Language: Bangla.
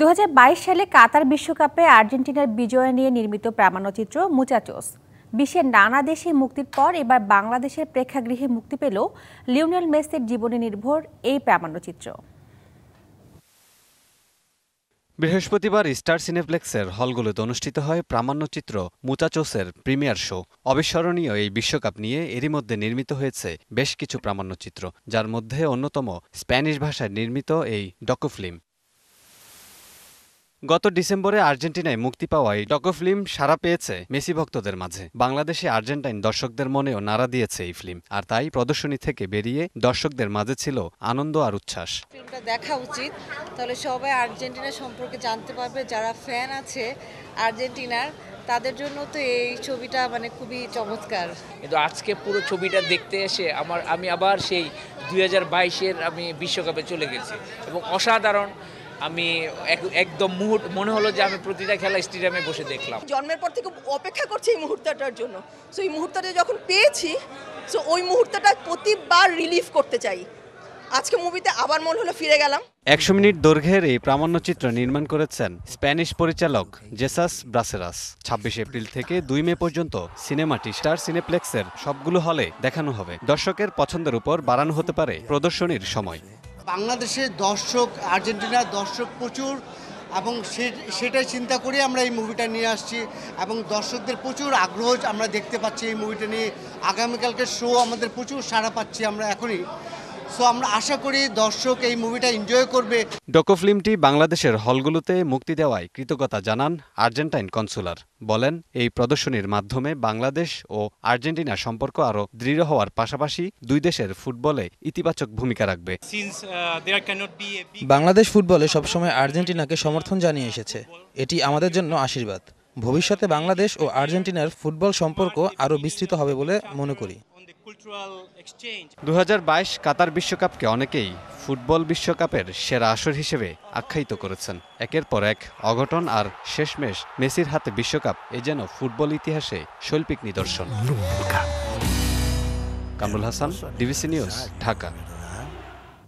দু সালে কাতার বিশ্বকাপে আর্জেন্টিনার বিজয় নিয়ে নির্মিত প্রামাণ্যচিত্র মুচাচোস বিশ্বের নানা দেশে মুক্তির পর এবার বাংলাদেশের প্রেক্ষাগৃহে মুক্তি পেল লিওনেল মেসির জীবনে নির্ভর এই প্রামাণ্যচিত্র বৃহস্পতিবার স্টার সিনেপ্লেক্সের হলগুলোতে অনুষ্ঠিত হয় প্রামাণ্যচিত্র মুচাচোসের প্রিমিয়ার শো অবিস্মরণীয় এই বিশ্বকাপ নিয়ে এরই মধ্যে নির্মিত হয়েছে বেশ কিছু প্রামাণ্যচিত্র যার মধ্যে অন্যতম স্প্যানিশ ভাষায় নির্মিত এই ডকুফিল্ম গত ডিসেম্বরে আর্জেন্টিনায় মুক্তি পাওয়ায় ডকো ফিল্ম সারা পেয়েছে মেসি ভক্তদের মাঝে বাংলাদেশে আর্জেন্টাইন দর্শকদের মনেও নাড়া দিয়েছে এই ফিল্ম আর তাই প্রদর্শনী থেকে বেরিয়ে দর্শকদের মাঝে ছিল আনন্দ আর উচ্ছ্বাস ফিল্মটা দেখা উচিত তাহলে সবাই আর্জেন্টিনা সম্পর্কে জানতে পারবে যারা ফ্যান আছে আর্জেন্টিনার তাদের জন্য তো এই ছবিটা মানে খুবই চমৎকার কিন্তু আজকে পুরো ছবিটা দেখতে এসে আমার আমি আবার সেই দুই হাজার আমি বিশ্বকাপে চলে গেছি এবং অসাধারণ আমি একদম মুহূর্ত মনে হলো যে আমি প্রতিটা খেলা স্টেডিয়ামে বসে দেখলাম জন্মের পর থেকে অপেক্ষা করছি এই মুহূর্তটার জন্য সো এই মুহূর্তটা যখন পেয়েছি সো ওই মুহূর্তটা প্রতিবার রিলিফ করতে চাই আজকে মুভিতে আবার মনে হলো ফিরে গেলাম একশো মিনিট দৈর্ঘ্যের এই প্রামাণ্যচিত্র নির্মাণ করেছেন স্প্যানিশ পরিচালক জেসাস ব্রাসেরাস ২৬ এপ্রিল থেকে দুই মে পর্যন্ত সিনেমাটি স্টার সিনেপ্লেক্সের সবগুলো হলে দেখানো হবে দর্শকের পছন্দের উপর বাড়ানো হতে পারে প্রদর্শনীর সময় বাংলাদেশের দর্শক আর্জেন্টিনার দর্শক প্রচুর এবং সেটাই চিন্তা করে আমরা এই মুভিটা নিয়ে আসছি এবং দর্শকদের প্রচুর আগ্রহ আমরা দেখতে পাচ্ছি এই মুভিটা নিয়ে আগামীকালকে শো আমাদের প্রচুর সাড়া পাচ্ছি আমরা এখনই সো আমরা আশা করি দর্শক এই মুভিটা এনজয় করবে ডকো ফিল্মটি বাংলাদেশের হলগুলোতে মুক্তি দেওয়ায় কৃতজ্ঞতা জানান আর্জেন্টাইন কনসুলার বলেন এই প্রদর্শনীর মাধ্যমে বাংলাদেশ ও আর্জেন্টিনা সম্পর্ক আরও দৃঢ় হওয়ার পাশাপাশি দুই দেশের ফুটবলে ইতিবাচক ভূমিকা রাখবে uh, বাংলাদেশ ফুটবলে সবসময় আর্জেন্টিনাকে সমর্থন জানিয়ে এসেছে এটি আমাদের জন্য আশীর্বাদ ভবিষ্যতে বাংলাদেশ ও আর্জেন্টিনার ফুটবল সম্পর্ক আরও বিস্তৃত হবে বলে মনে করি 2022 কাতার বিশ্বকাপকে অনেকেই ফুটবল বিশ্বকাপের সেরা আসর হিসেবে আখ্যায়িত করেছেন একের পর এক অঘটন আর শেষমেশ মেসির হাতে বিশ্বকাপ এ যেন ফুটবল ইতিহাসে শৈল্পিক নিদর্শন কামরুল হাসান ডিবিসি নিউজ ঢাকা